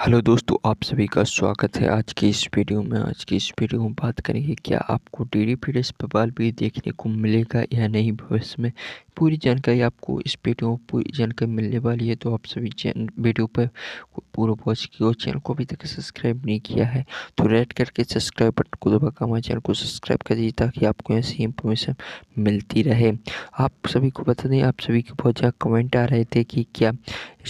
hello दोस्तों आप सभी का स्वागत है आज की इस वीडियो में आज की इस वीडियो में बात करेंगे क्या आपको डी डी पी एस भी देखने को मिलेगा या नहीं भविष्य में पूरी जानकारी आपको इस वीडियो में पूरी जानकारी मिलने वाली है तो आप सभी चैनल वीडियो पर पूरा वॉच किया और चैनल को अभी तक सब्सक्राइब नहीं किया है तो रेड करके सब्सक्राइब बटन को दबाकर हमारे चैनल को सब्सक्राइब कर दीजिए ताकि आपको ऐसी इंफॉर्मेशन मिलती रहे आप सभी को बता दें आप सभी के बहुत ज़्यादा कमेंट आ रहे थे कि क्या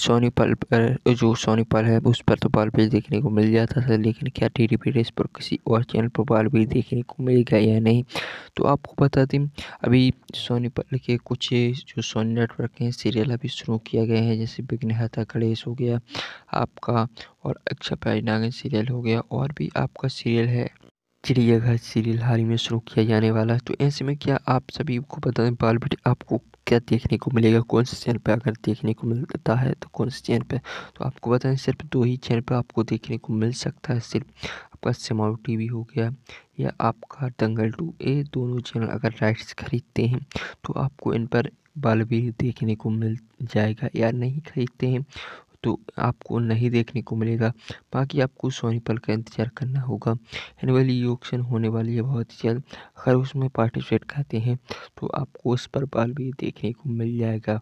सोनी पाल पर जो सोनी पाल है उस पर तो बाल पेज देखने को मिल जाता था लेकिन क्या टी डी पी पर किसी और चैनल पर बाल पेज देखने को मिलेगा या नहीं तो आपको बता दें अभी सोनी पाल के कुछ नीचे जो सोनी नेटवर्क के सीरियल अभी शुरू किया गया है जैसे विघ्न हता गणेश हो गया आपका और अक्षय परिणागन सीरियल हो गया और भी आपका सीरियल है चिड़ियाघर सीरियल हाल ही में शुरू किया जाने वाला है तो ऐसे में क्या आप सभी को बता दें बाल बेटे आपको क्या देखने को मिलेगा कौन से चैनल पर अगर देखने को मिलता है तो कौन से चैनल पर तो आपको बताएं सिर्फ दो ही चैनल पर आपको देखने को मिल सकता है सिर्फ पास समारू टीवी हो गया या आपका दंगल टू ए दोनों चैनल अगर राइट्स खरीदते हैं तो आपको इन पर बालवीर देखने को मिल जाएगा या नहीं खरीदते हैं तो आपको नहीं देखने को मिलेगा बाकी आपको सोनी पल का इंतज़ार करना होगा ये ऑप्शन होने वाली है बहुत ही जल्द अगर उसमें पार्टिसिपेट करते हैं तो आपको उस पर बाल भी देखने को मिल जाएगा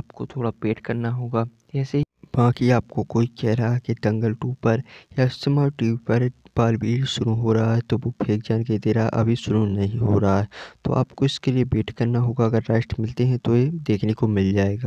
आपको थोड़ा पेट करना होगा ऐसे बाकी आपको कोई कह रहा है कि दंगल टू पर या स्मार्ट टी वी पर बालवीर शुरू हो रहा है तो वो फेक के दे रहा है अभी शुरू नहीं हो रहा है तो आपको इसके लिए वेट करना होगा अगर राइट मिलते हैं तो ये देखने को मिल जाएगा